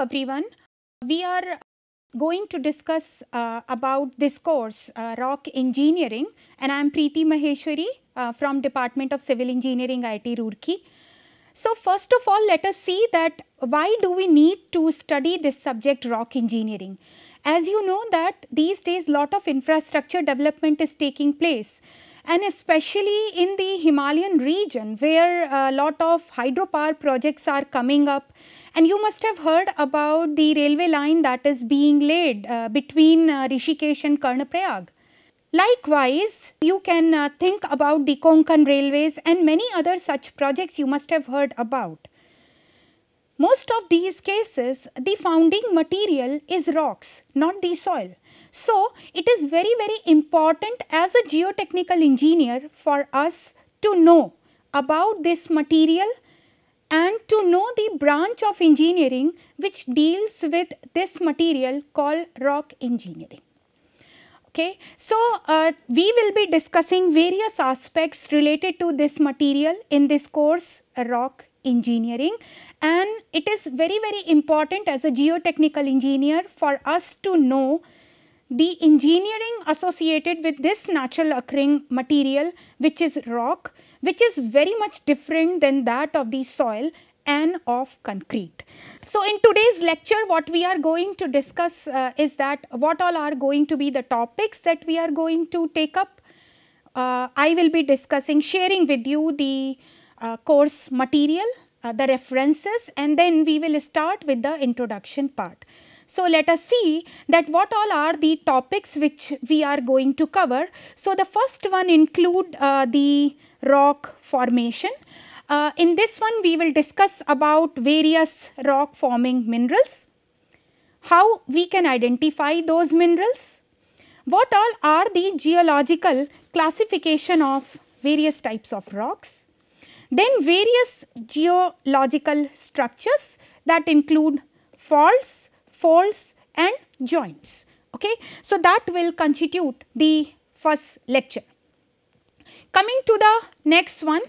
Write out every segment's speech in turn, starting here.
everyone. We are going to discuss uh, about this course, uh, Rock Engineering, and I am Preeti Maheshwari uh, from Department of Civil Engineering, IT Roorkee. So first of all, let us see that why do we need to study this subject rock engineering? As you know that these days lot of infrastructure development is taking place and especially in the Himalayan region where a uh, lot of hydropower projects are coming up and you must have heard about the railway line that is being laid uh, between uh, Rishikesh and Karnaprayag. Likewise, you can uh, think about the Konkan railways and many other such projects you must have heard about. Most of these cases, the founding material is rocks, not the soil. So, it is very, very important as a geotechnical engineer for us to know about this material to know the branch of engineering which deals with this material called rock engineering. Okay. So, uh, we will be discussing various aspects related to this material in this course rock engineering and it is very very important as a geotechnical engineer for us to know the engineering associated with this natural occurring material which is rock which is very much different than that of the soil and of concrete. So in today's lecture what we are going to discuss uh, is that what all are going to be the topics that we are going to take up. Uh, I will be discussing sharing with you the uh, course material, uh, the references and then we will start with the introduction part. So, let us see that what all are the topics which we are going to cover. So, the first one include uh, the rock formation. Uh, in this one we will discuss about various rock forming minerals, how we can identify those minerals, what all are the geological classification of various types of rocks, then various geological structures that include faults, folds and joints. Okay? So, that will constitute the first lecture. Coming to the next one,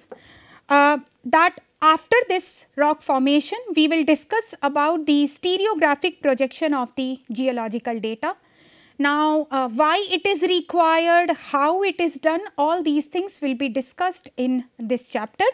uh, that after this rock formation, we will discuss about the stereographic projection of the geological data. Now, uh, why it is required, how it is done, all these things will be discussed in this chapter.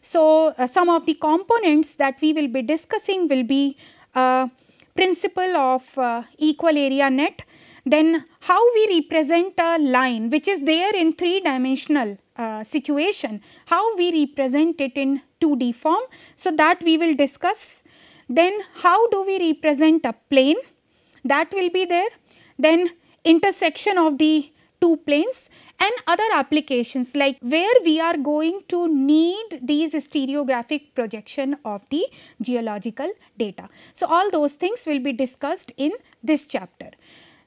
So, uh, some of the components that we will be discussing will be uh, principle of uh, equal area net, then how we represent a line which is there in three dimensional uh, situation, how we represent it in 2D form. So, that we will discuss. Then how do we represent a plane that will be there. Then intersection of the two planes and other applications like where we are going to need these stereographic projection of the geological data. So, all those things will be discussed in this chapter.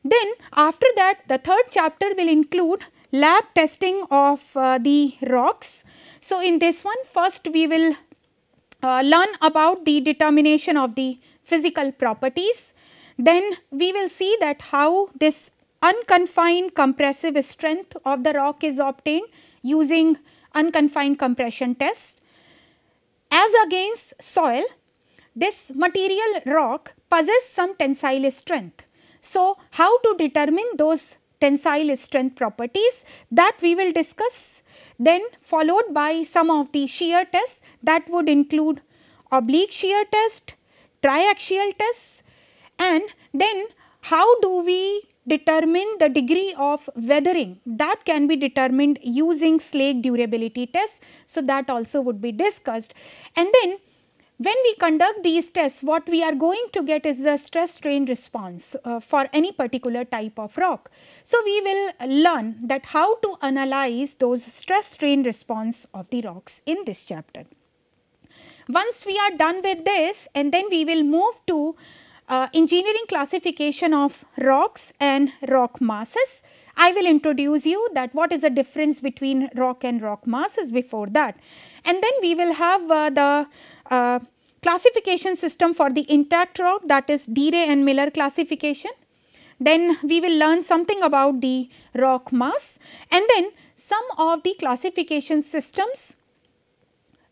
Then after that the third chapter will include lab testing of uh, the rocks. So, in this one first we will uh, learn about the determination of the physical properties. Then we will see that how this unconfined compressive strength of the rock is obtained using unconfined compression test. As against soil, this material rock possesses some tensile strength. So, how to determine those tensile strength properties that we will discuss then followed by some of the shear tests that would include oblique shear test, triaxial test and then how do we determine the degree of weathering that can be determined using Slake durability test. So, that also would be discussed and then when we conduct these tests, what we are going to get is the stress strain response uh, for any particular type of rock. So, we will learn that how to analyze those stress strain response of the rocks in this chapter. Once we are done with this and then we will move to uh, engineering classification of rocks and rock masses I will introduce you that what is the difference between rock and rock masses before that. And then we will have uh, the uh, classification system for the intact rock that is and Miller classification. Then we will learn something about the rock mass and then some of the classification systems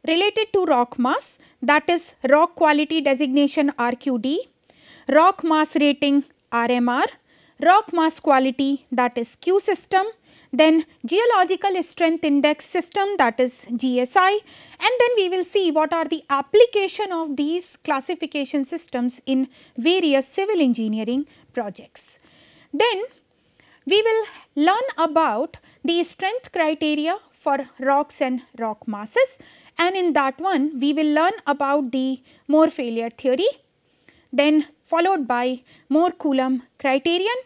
related to rock mass that is rock quality designation RQD, rock mass rating RMR rock mass quality that is Q system, then geological strength index system that is GSI and then we will see what are the application of these classification systems in various civil engineering projects. Then we will learn about the strength criteria for rocks and rock masses and in that one we will learn about the Moore failure theory. Then followed by Moore-Coulomb criterion,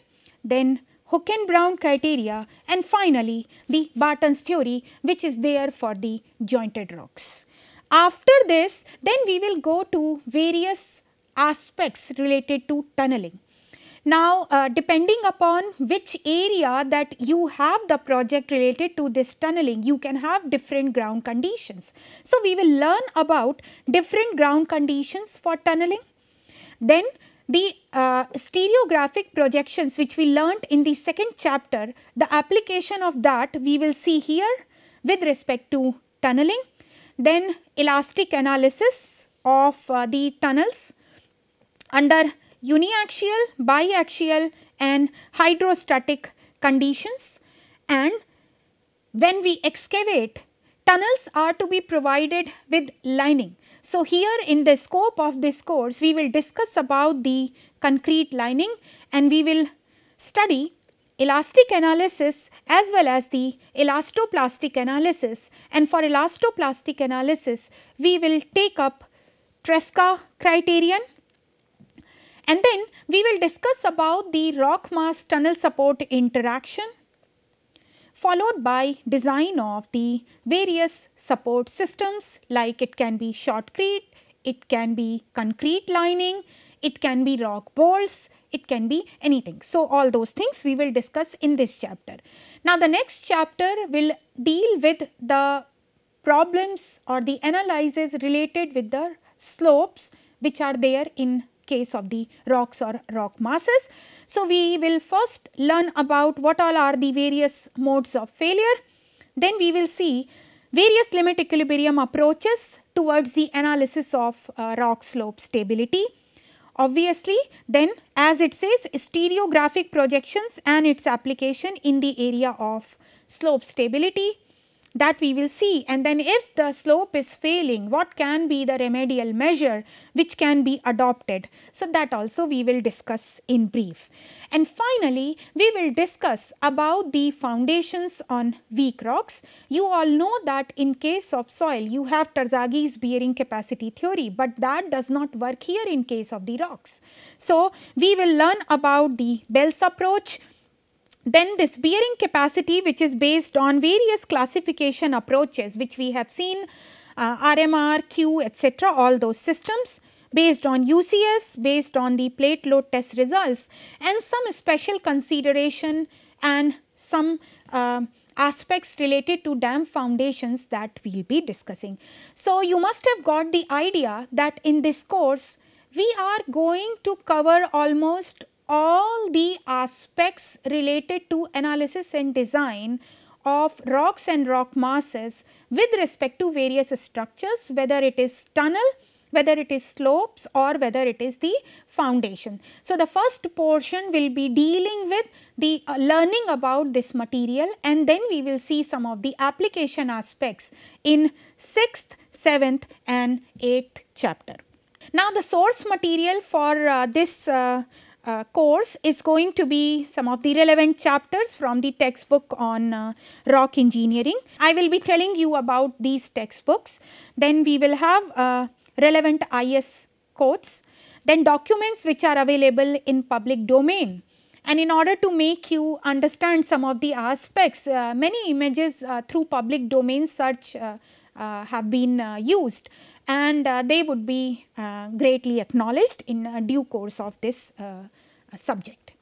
then and brown criteria and finally the Barton's theory which is there for the jointed rocks. After this then we will go to various aspects related to tunneling. Now uh, depending upon which area that you have the project related to this tunneling you can have different ground conditions. So we will learn about different ground conditions for tunneling. Then the uh, stereographic projections which we learnt in the second chapter, the application of that we will see here with respect to tunneling, then elastic analysis of uh, the tunnels under uniaxial, biaxial and hydrostatic conditions and when we excavate tunnels are to be provided with lining. So, here in the scope of this course, we will discuss about the concrete lining and we will study elastic analysis as well as the elastoplastic analysis and for elastoplastic analysis we will take up Tresca criterion and then we will discuss about the rock mass tunnel support interaction followed by design of the various support systems like it can be shotcrete, it can be concrete lining, it can be rock bolts, it can be anything. So, all those things we will discuss in this chapter. Now, the next chapter will deal with the problems or the analyses related with the slopes which are there in case of the rocks or rock masses. So, we will first learn about what all are the various modes of failure. Then we will see various limit equilibrium approaches towards the analysis of uh, rock slope stability. Obviously, then as it says stereographic projections and its application in the area of slope stability that we will see and then if the slope is failing what can be the remedial measure which can be adopted. So, that also we will discuss in brief. And finally, we will discuss about the foundations on weak rocks. You all know that in case of soil you have Tarzagi's bearing capacity theory, but that does not work here in case of the rocks. So, we will learn about the Bell's approach, then this bearing capacity which is based on various classification approaches which we have seen uh, RMR, Q etc. all those systems based on UCS, based on the plate load test results and some special consideration and some uh, aspects related to dam foundations that we will be discussing. So, you must have got the idea that in this course we are going to cover almost all the aspects related to analysis and design of rocks and rock masses with respect to various structures whether it is tunnel, whether it is slopes or whether it is the foundation. So, the first portion will be dealing with the uh, learning about this material and then we will see some of the application aspects in 6th, 7th and 8th chapter. Now, the source material for uh, this uh, uh, course is going to be some of the relevant chapters from the textbook on uh, rock engineering. I will be telling you about these textbooks. Then we will have uh, relevant IS codes, then documents which are available in public domain. And in order to make you understand some of the aspects, uh, many images uh, through public domain search uh, uh have been uh, used and uh, they would be uh, greatly acknowledged in uh, due course of this subject.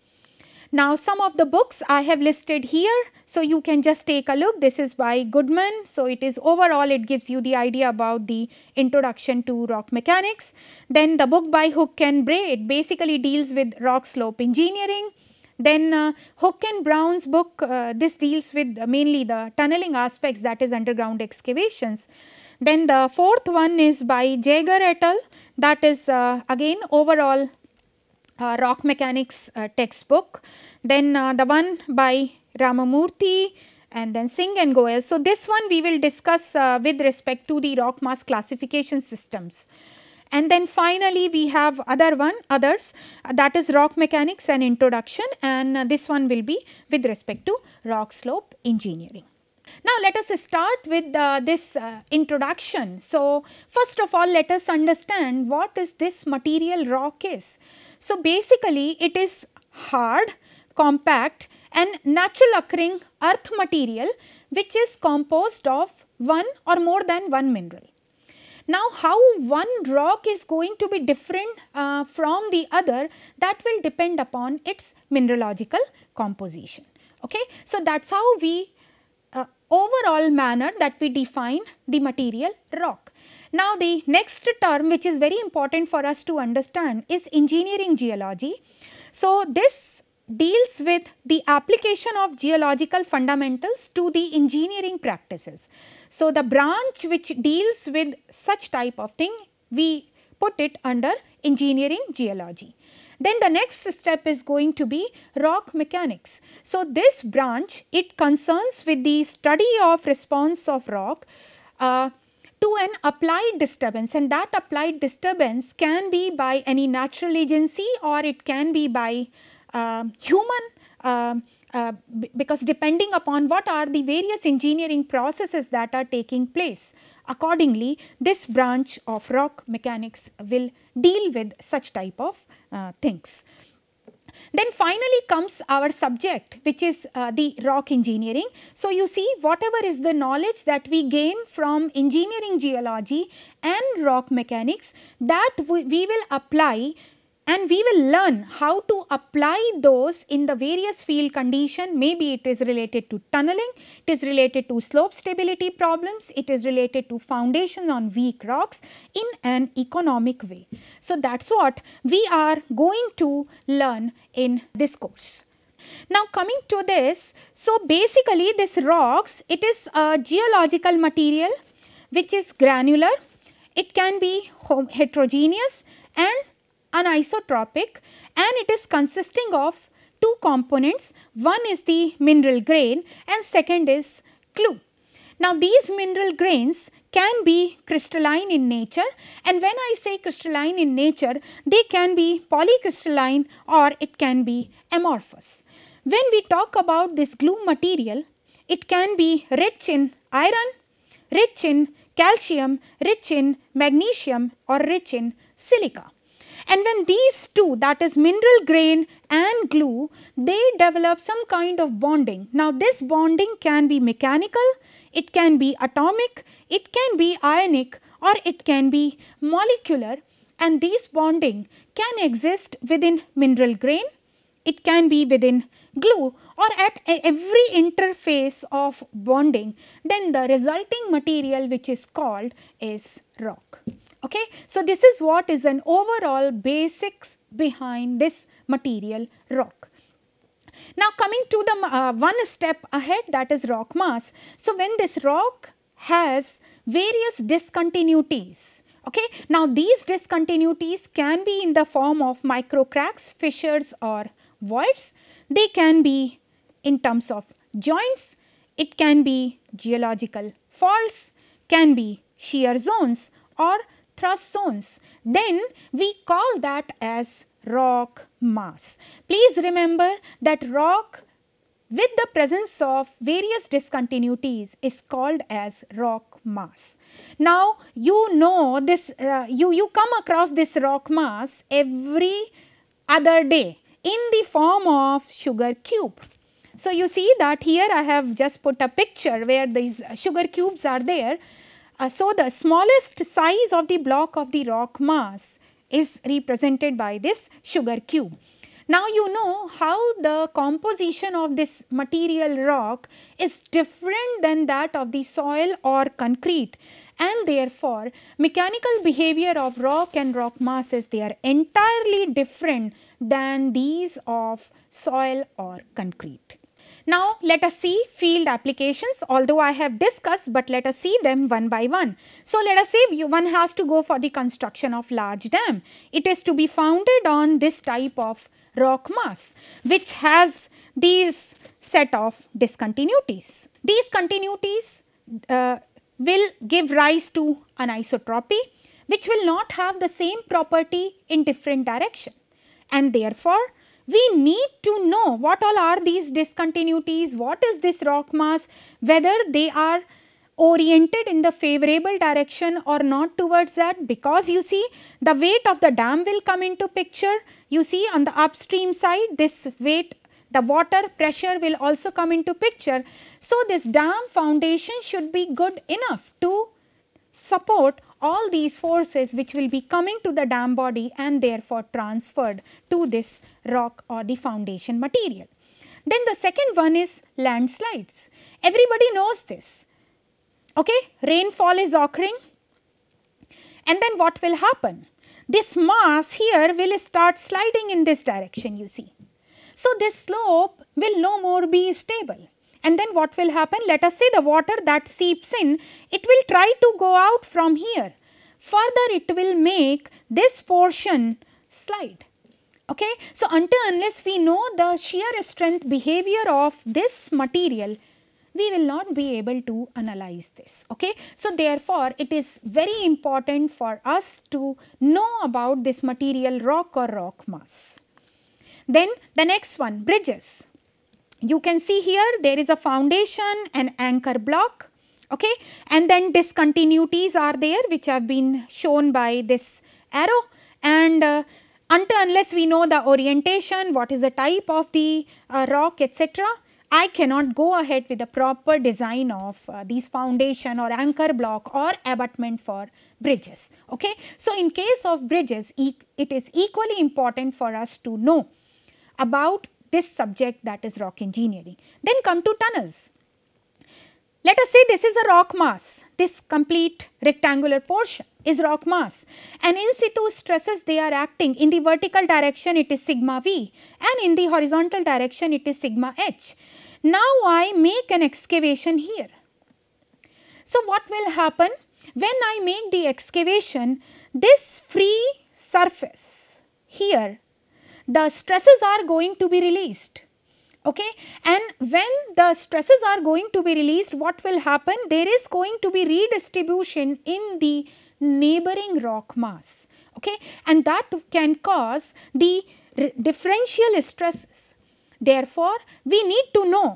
Now, some of the books I have listed here. So, you can just take a look. This is by Goodman. So, it is overall it gives you the idea about the introduction to rock mechanics. Then the book by Hook and Bray, it basically deals with rock slope engineering. Then uh, Hook and Brown's book, uh, this deals with mainly the tunneling aspects that is underground excavations. Then the fourth one is by Jager et al. That is uh, again overall uh, rock mechanics uh, textbook. Then uh, the one by Ramamurthy and then Singh and Goel. So this one we will discuss uh, with respect to the rock mass classification systems. And then finally we have other one others uh, that is rock mechanics and introduction and this one will be with respect to rock slope engineering. Now, let us start with uh, this uh, introduction. So, first of all let us understand what is this material rock is. So, basically it is hard, compact and natural occurring earth material which is composed of one or more than one mineral. Now, how one rock is going to be different uh, from the other that will depend upon its mineralogical composition. Okay? So, that is how we uh, overall manner that we define the material rock. Now, the next term which is very important for us to understand is engineering geology. So, this deals with the application of geological fundamentals to the engineering practices. So, the branch which deals with such type of thing we put it under engineering geology. Then the next step is going to be rock mechanics. So this branch it concerns with the study of response of rock uh, to an applied disturbance and that applied disturbance can be by any natural agency or it can be by um, um, uh, human uh, uh, because depending upon what are the various engineering processes that are taking place. Accordingly, this branch of rock mechanics will deal with such type of uh, things. Then finally comes our subject which is uh, the rock engineering. So, you see whatever is the knowledge that we gain from engineering geology and rock mechanics that we, we will apply and we will learn how to apply those in the various field condition maybe it is related to tunneling, it is related to slope stability problems, it is related to foundations on weak rocks in an economic way. So, that is what we are going to learn in this course. Now coming to this, so basically this rocks, it is a geological material which is granular, it can be heterogeneous and anisotropic and it is consisting of two components. One is the mineral grain and second is clue. Now these mineral grains can be crystalline in nature and when I say crystalline in nature they can be polycrystalline or it can be amorphous. When we talk about this glue material it can be rich in iron, rich in calcium, rich in magnesium or rich in silica. And when these two that is mineral grain and glue they develop some kind of bonding. Now this bonding can be mechanical, it can be atomic, it can be ionic or it can be molecular and these bonding can exist within mineral grain, it can be within glue or at every interface of bonding then the resulting material which is called is rock. Okay. So, this is what is an overall basics behind this material rock. Now, coming to the uh, one step ahead that is rock mass. So, when this rock has various discontinuities, Okay. Now, these discontinuities can be in the form of micro cracks, fissures or voids. They can be in terms of joints, it can be geological faults, can be shear zones or thrust zones. Then we call that as rock mass. Please remember that rock with the presence of various discontinuities is called as rock mass. Now you know this, uh, you, you come across this rock mass every other day in the form of sugar cube. So you see that here I have just put a picture where these sugar cubes are there uh, so, the smallest size of the block of the rock mass is represented by this sugar cube. Now, you know how the composition of this material rock is different than that of the soil or concrete and therefore, mechanical behavior of rock and rock masses they are entirely different than these of soil or concrete. Now, let us see field applications although I have discussed but let us see them one by one. So, let us say one has to go for the construction of large dam. It is to be founded on this type of rock mass which has these set of discontinuities. These continuities uh, will give rise to anisotropy which will not have the same property in different direction and therefore we need to know what all are these discontinuities, what is this rock mass, whether they are oriented in the favorable direction or not towards that because you see the weight of the dam will come into picture. You see on the upstream side this weight the water pressure will also come into picture. So, this dam foundation should be good enough to support all these forces which will be coming to the dam body and therefore transferred to this rock or the foundation material. Then the second one is landslides. Everybody knows this. Okay, rainfall is occurring and then what will happen? This mass here will start sliding in this direction you see. So, this slope will no more be stable and then what will happen? Let us say the water that seeps in, it will try to go out from here. Further, it will make this portion slide. Okay? So, until unless we know the shear strength behavior of this material, we will not be able to analyze this. Okay? So, therefore, it is very important for us to know about this material rock or rock mass. Then the next one, bridges you can see here there is a foundation an anchor block okay and then discontinuities are there which have been shown by this arrow and uh, until unless we know the orientation what is the type of the uh, rock etc I cannot go ahead with the proper design of uh, these foundation or anchor block or abutment for bridges. Okay. So, in case of bridges, e it is equally important for us to know about this subject that is rock engineering. Then come to tunnels. Let us say this is a rock mass, this complete rectangular portion is rock mass and in situ stresses they are acting in the vertical direction it is sigma v and in the horizontal direction it is sigma h. Now I make an excavation here. So what will happen when I make the excavation this free surface here the stresses are going to be released okay and when the stresses are going to be released what will happen there is going to be redistribution in the neighboring rock mass okay and that can cause the differential stresses therefore we need to know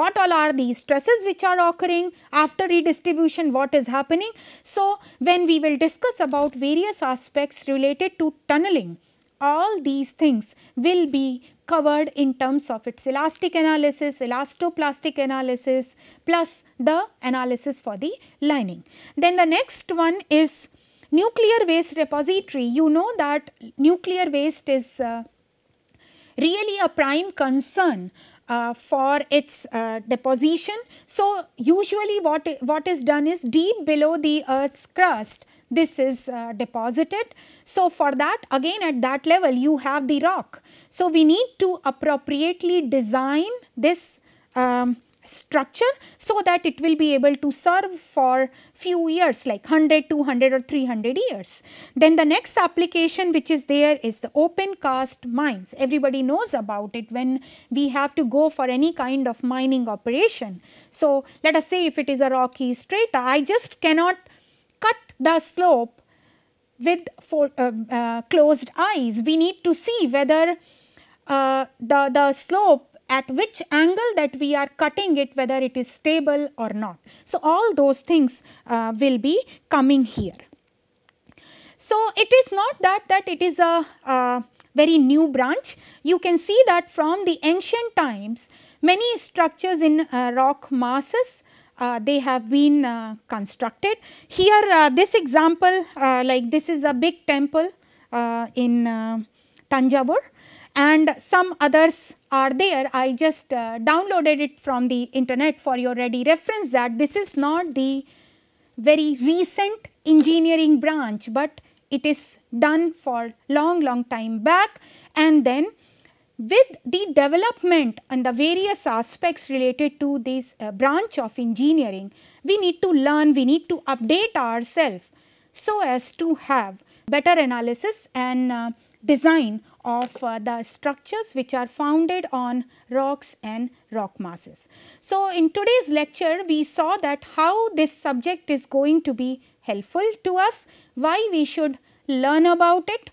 what all are these stresses which are occurring after redistribution what is happening so when we will discuss about various aspects related to tunneling all these things will be covered in terms of its elastic analysis, elastoplastic analysis plus the analysis for the lining. Then the next one is nuclear waste repository. You know that nuclear waste is uh, really a prime concern uh, for its uh, deposition. So, usually what, what is done is deep below the earth's crust this is uh, deposited. So, for that again at that level you have the rock. So, we need to appropriately design this um, structure so that it will be able to serve for few years like 100, 200 or 300 years. Then the next application which is there is the open cast mines. Everybody knows about it when we have to go for any kind of mining operation. So, let us say if it is a rocky strata, I just cannot the slope with for, uh, uh, closed eyes. We need to see whether uh, the, the slope at which angle that we are cutting it whether it is stable or not. So, all those things uh, will be coming here. So, it is not that that it is a very new branch. You can see that from the ancient times many structures in uh, rock masses uh, they have been uh, constructed. Here uh, this example uh, like this is a big temple uh, in uh, Tanjavur and some others are there. I just downloaded it from the internet for your ready reference that this is not the very recent engineering branch, but it is done for long long time back and then with the development and the various aspects related to this uh, branch of engineering, we need to learn, we need to update ourselves so as to have better analysis and uh, design of uh, the structures which are founded on rocks and rock masses. So, in today's lecture we saw that how this subject is going to be helpful to us, why we should learn about it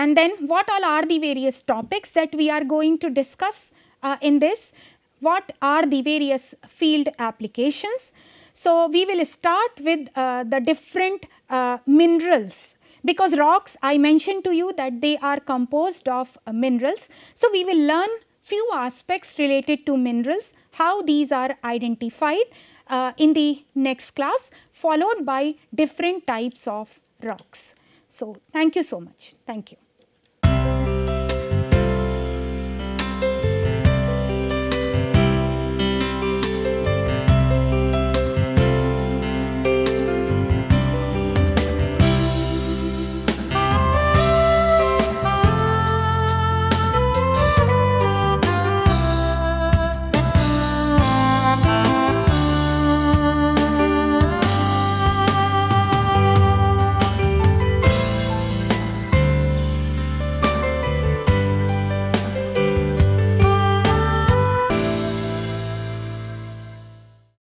and then what all are the various topics that we are going to discuss uh, in this? What are the various field applications? So, we will start with uh, the different uh, minerals because rocks I mentioned to you that they are composed of uh, minerals. So, we will learn few aspects related to minerals, how these are identified uh, in the next class followed by different types of rocks. So, thank you so much. Thank you.